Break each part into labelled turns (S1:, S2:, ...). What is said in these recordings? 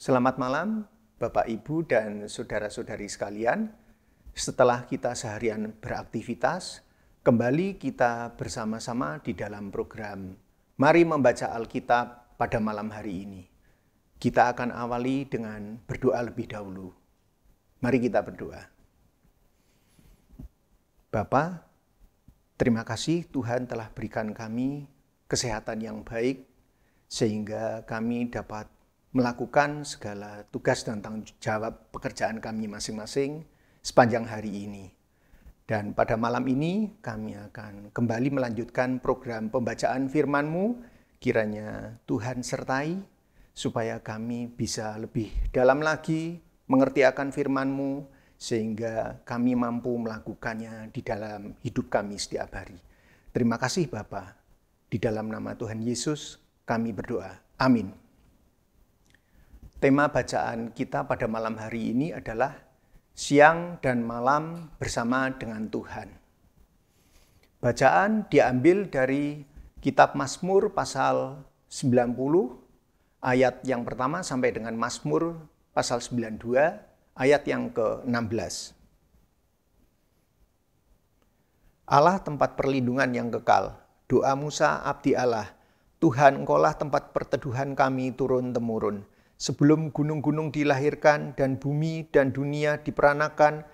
S1: Selamat malam, Bapak, Ibu, dan saudara-saudari sekalian. Setelah kita seharian beraktivitas, kembali kita bersama-sama di dalam program Mari Membaca Alkitab pada malam hari ini. Kita akan awali dengan berdoa lebih dahulu. Mari kita berdoa. Bapak, terima kasih Tuhan telah berikan kami kesehatan yang baik sehingga kami dapat melakukan segala tugas dan tanggung jawab pekerjaan kami masing-masing sepanjang hari ini. Dan pada malam ini kami akan kembali melanjutkan program pembacaan firman-Mu, kiranya Tuhan sertai supaya kami bisa lebih dalam lagi mengerti akan firman-Mu sehingga kami mampu melakukannya di dalam hidup kami setiap hari. Terima kasih Bapak Di dalam nama Tuhan Yesus kami berdoa. Amin. Tema bacaan kita pada malam hari ini adalah siang dan malam bersama dengan Tuhan. Bacaan diambil dari kitab Mazmur pasal 90 ayat yang pertama sampai dengan Mazmur pasal 92 ayat yang ke-16. Allah tempat perlindungan yang kekal, doa Musa abdi Allah, Tuhan engkaulah tempat perteduhan kami turun-temurun sebelum gunung-gunung dilahirkan dan bumi dan dunia diperanakan,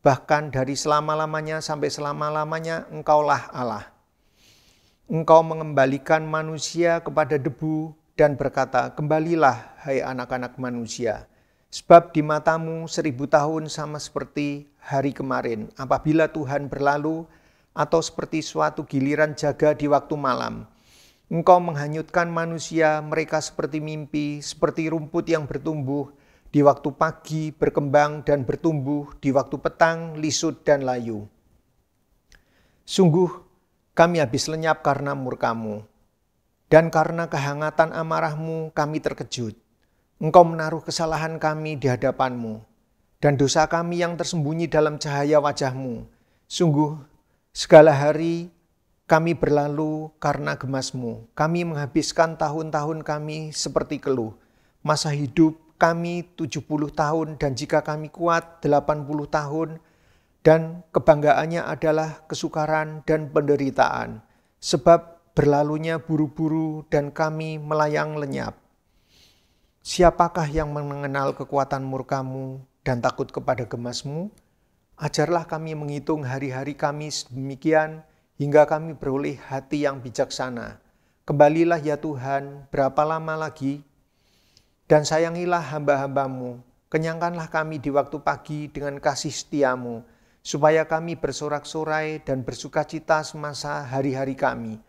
S1: bahkan dari selama-lamanya sampai selama-lamanya engkaulah Allah. Engkau mengembalikan manusia kepada debu dan berkata, Kembalilah hai anak-anak manusia, sebab di matamu seribu tahun sama seperti hari kemarin, apabila Tuhan berlalu, atau seperti suatu giliran jaga di waktu malam.' Engkau menghanyutkan manusia mereka seperti mimpi, seperti rumput yang bertumbuh, di waktu pagi berkembang dan bertumbuh, di waktu petang lisut dan layu. Sungguh kami habis lenyap karena murkamu, dan karena kehangatan amarahmu kami terkejut. Engkau menaruh kesalahan kami di hadapanmu, dan dosa kami yang tersembunyi dalam cahaya wajahmu. Sungguh segala hari kami berlalu karena gemasmu. Kami menghabiskan tahun-tahun kami seperti keluh. Masa hidup kami 70 tahun dan jika kami kuat 80 tahun dan kebanggaannya adalah kesukaran dan penderitaan. Sebab berlalunya buru-buru dan kami melayang lenyap. Siapakah yang mengenal kekuatan murkamu dan takut kepada gemasmu? Ajarlah kami menghitung hari-hari kami sedemikian hingga kami beroleh hati yang bijaksana. Kembalilah ya Tuhan, berapa lama lagi? Dan sayangilah hamba-hambamu, kenyangkanlah kami di waktu pagi dengan kasih setiamu, supaya kami bersorak-sorai dan bersukacita semasa hari-hari kami.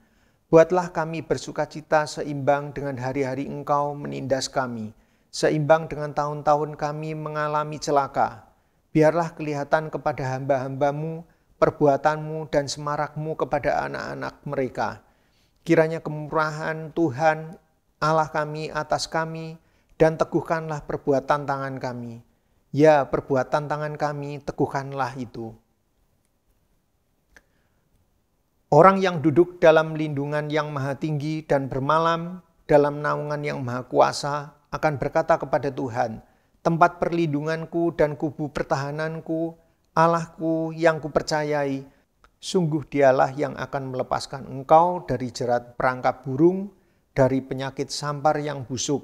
S1: Buatlah kami bersukacita seimbang dengan hari-hari Engkau menindas kami, seimbang dengan tahun-tahun kami mengalami celaka. Biarlah kelihatan kepada hamba-hambamu perbuatanmu dan semarakmu kepada anak-anak mereka. Kiranya kemurahan Tuhan Allah kami atas kami dan teguhkanlah perbuatan tangan kami. Ya, perbuatan tangan kami, teguhkanlah itu. Orang yang duduk dalam lindungan yang maha tinggi dan bermalam dalam naungan yang maha kuasa akan berkata kepada Tuhan, tempat perlindunganku dan kubu pertahananku, Allahku yang kupercayai, sungguh dialah yang akan melepaskan engkau dari jerat perangkap burung, dari penyakit sampar yang busuk.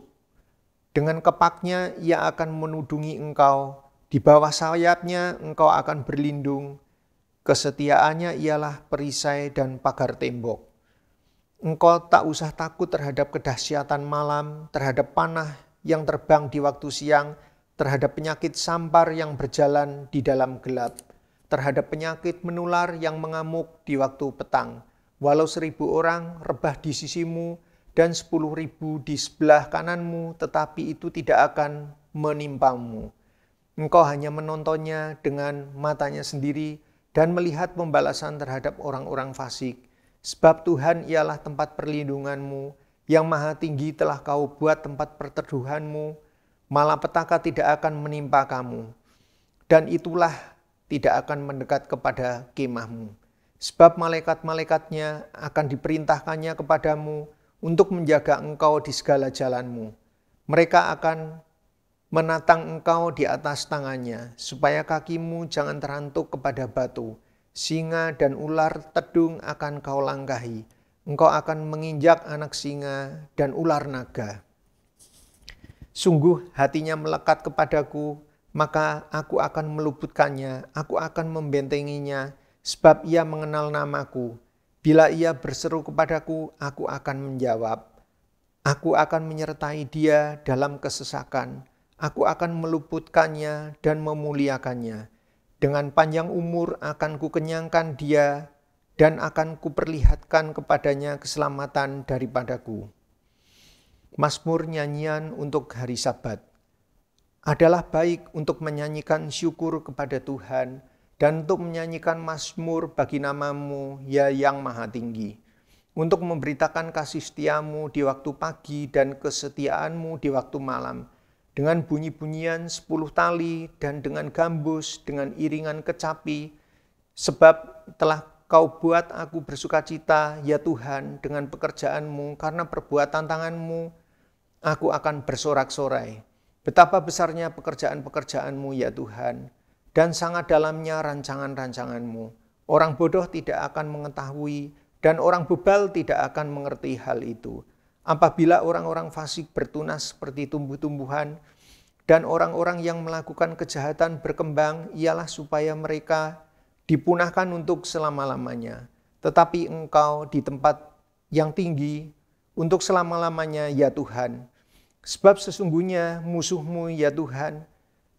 S1: Dengan kepaknya ia akan menudungi engkau, di bawah sayapnya engkau akan berlindung. Kesetiaannya ialah perisai dan pagar tembok. Engkau tak usah takut terhadap kedahsyatan malam, terhadap panah yang terbang di waktu siang, terhadap penyakit sampar yang berjalan di dalam gelap, terhadap penyakit menular yang mengamuk di waktu petang. Walau seribu orang rebah di sisimu dan sepuluh ribu di sebelah kananmu, tetapi itu tidak akan menimpamu. Engkau hanya menontonnya dengan matanya sendiri dan melihat pembalasan terhadap orang-orang fasik. Sebab Tuhan ialah tempat perlindunganmu, yang maha tinggi telah kau buat tempat perteduhanmu, malapetaka tidak akan menimpa kamu, dan itulah tidak akan mendekat kepada kemahmu. Sebab malaikat-malaikatnya akan diperintahkannya kepadamu untuk menjaga engkau di segala jalanmu. Mereka akan menatang engkau di atas tangannya, supaya kakimu jangan terantuk kepada batu. Singa dan ular tedung akan kau langkahi. Engkau akan menginjak anak singa dan ular naga. Sungguh hatinya melekat kepadaku, maka aku akan meluputkannya, aku akan membentenginya, sebab ia mengenal namaku. Bila ia berseru kepadaku, aku akan menjawab. Aku akan menyertai dia dalam kesesakan. Aku akan meluputkannya dan memuliakannya. Dengan panjang umur akan kukenyangkan dia dan akan kuperlihatkan kepadanya keselamatan daripadaku.' Mazmur nyanyian untuk hari Sabat adalah baik untuk menyanyikan syukur kepada Tuhan dan untuk menyanyikan Mazmur bagi namamu, ya yang maha tinggi. Untuk memberitakan kasih setiamu di waktu pagi dan kesetiaanmu di waktu malam, dengan bunyi-bunyian sepuluh tali dan dengan gambus, dengan iringan kecapi, sebab telah kau buat aku bersukacita ya Tuhan, dengan pekerjaanmu, karena perbuatan tanganmu, Aku akan bersorak-sorai. Betapa besarnya pekerjaan-pekerjaanmu ya Tuhan, dan sangat dalamnya rancangan-rancanganmu. Orang bodoh tidak akan mengetahui, dan orang bebal tidak akan mengerti hal itu. Apabila orang-orang fasik bertunas seperti tumbuh-tumbuhan, dan orang-orang yang melakukan kejahatan berkembang ialah supaya mereka dipunahkan untuk selama-lamanya. Tetapi engkau di tempat yang tinggi untuk selama-lamanya ya Tuhan. Sebab sesungguhnya musuhmu ya Tuhan,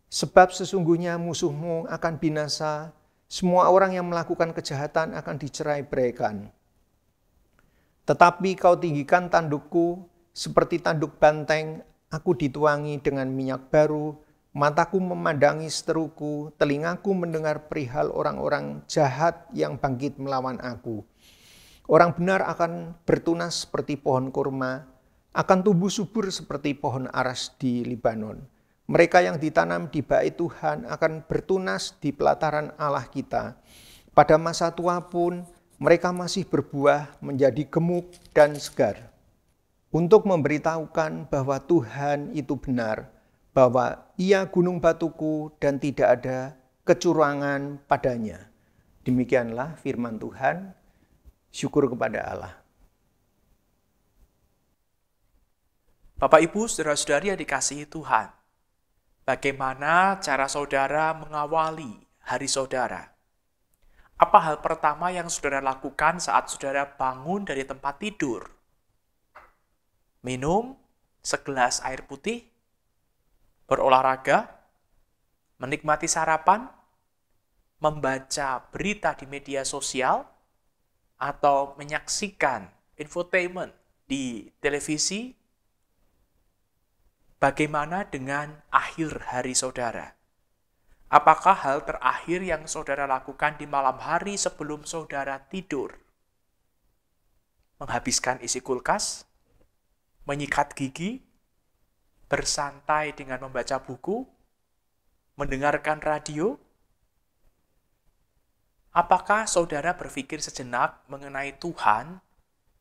S1: sebab sesungguhnya musuhmu akan binasa, semua orang yang melakukan kejahatan akan dicerai berikan. Tetapi kau tinggikan tandukku seperti tanduk banteng, aku dituangi dengan minyak baru, mataku memandangi seteruku, telingaku mendengar perihal orang-orang jahat yang bangkit melawan aku.' Orang benar akan bertunas seperti pohon kurma, akan tumbuh subur seperti pohon aras di Libanon. Mereka yang ditanam di bait Tuhan akan bertunas di pelataran Allah kita. Pada masa tua pun mereka masih berbuah menjadi gemuk dan segar. Untuk memberitahukan bahwa Tuhan itu benar, bahwa ia gunung batuku dan tidak ada kecurangan padanya. Demikianlah firman Tuhan, syukur kepada Allah.
S2: Bapak Ibu, saudara-saudari yang dikasihi Tuhan, bagaimana cara saudara mengawali hari saudara? Apa hal pertama yang saudara lakukan saat saudara bangun dari tempat tidur? Minum segelas air putih, berolahraga, menikmati sarapan, membaca berita di media sosial, atau menyaksikan infotainment di televisi, bagaimana dengan akhir hari saudara? Apakah hal terakhir yang saudara lakukan di malam hari sebelum saudara tidur? Menghabiskan isi kulkas, menyikat gigi, bersantai dengan membaca buku, mendengarkan radio, Apakah saudara berpikir sejenak mengenai Tuhan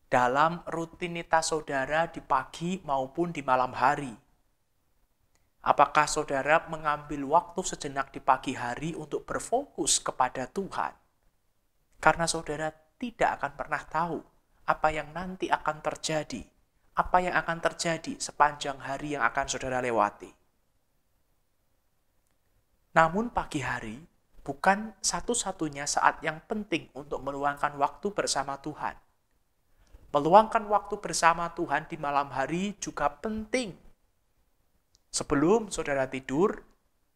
S2: dalam rutinitas saudara di pagi maupun di malam hari? Apakah saudara mengambil waktu sejenak di pagi hari untuk berfokus kepada Tuhan? Karena saudara tidak akan pernah tahu apa yang nanti akan terjadi, apa yang akan terjadi sepanjang hari yang akan saudara lewati. Namun pagi hari, bukan satu-satunya saat yang penting untuk meluangkan waktu bersama Tuhan. Meluangkan waktu bersama Tuhan di malam hari juga penting. Sebelum saudara tidur,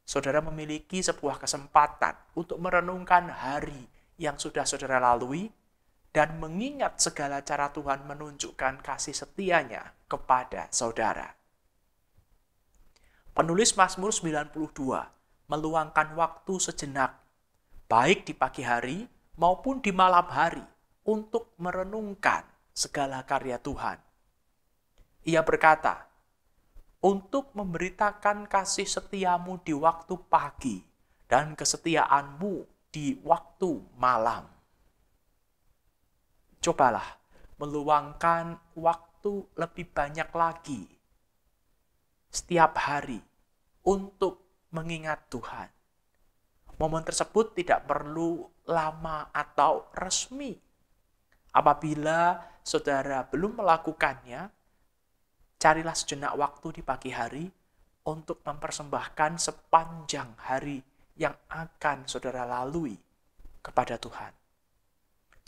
S2: saudara memiliki sebuah kesempatan untuk merenungkan hari yang sudah saudara lalui dan mengingat segala cara Tuhan menunjukkan kasih setianya kepada saudara. Penulis Mazmur 92 meluangkan waktu sejenak baik di pagi hari maupun di malam hari, untuk merenungkan segala karya Tuhan. Ia berkata, "Untuk memberitakan kasih setiamu di waktu pagi dan kesetiaanmu di waktu malam." Cobalah meluangkan waktu lebih banyak lagi setiap hari untuk mengingat Tuhan Momen tersebut tidak perlu lama atau resmi. Apabila saudara belum melakukannya, carilah sejenak waktu di pagi hari untuk mempersembahkan sepanjang hari yang akan saudara lalui kepada Tuhan.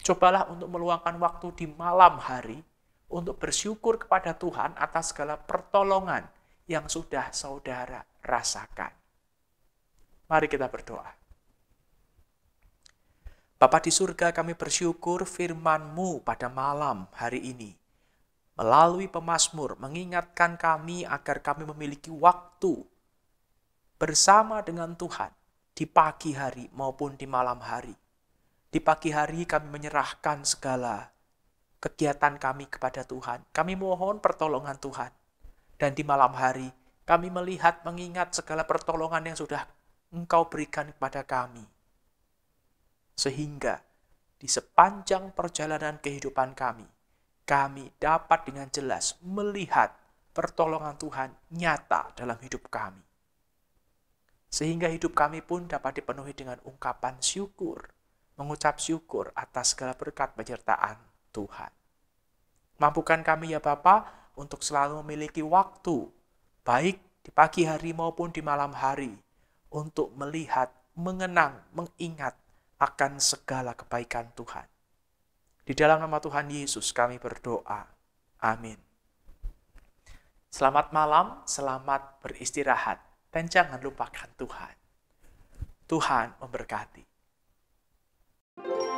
S2: Cobalah untuk meluangkan waktu di malam hari untuk bersyukur kepada Tuhan atas segala pertolongan yang sudah saudara rasakan. Mari kita berdoa. Bapa di surga kami bersyukur firman-Mu pada malam hari ini. Melalui pemazmur mengingatkan kami agar kami memiliki waktu bersama dengan Tuhan di pagi hari maupun di malam hari. Di pagi hari kami menyerahkan segala kegiatan kami kepada Tuhan. Kami mohon pertolongan Tuhan. Dan di malam hari kami melihat mengingat segala pertolongan yang sudah Engkau berikan kepada kami sehingga di sepanjang perjalanan kehidupan kami, kami dapat dengan jelas melihat pertolongan Tuhan nyata dalam hidup kami. Sehingga hidup kami pun dapat dipenuhi dengan ungkapan syukur, mengucap syukur atas segala berkat penyertaan Tuhan. Mampukan kami ya Bapa untuk selalu memiliki waktu, baik di pagi hari maupun di malam hari, untuk melihat, mengenang, mengingat akan segala kebaikan Tuhan. Di dalam nama Tuhan Yesus kami berdoa. Amin. Selamat malam, selamat beristirahat, dan jangan lupakan Tuhan. Tuhan memberkati. thank you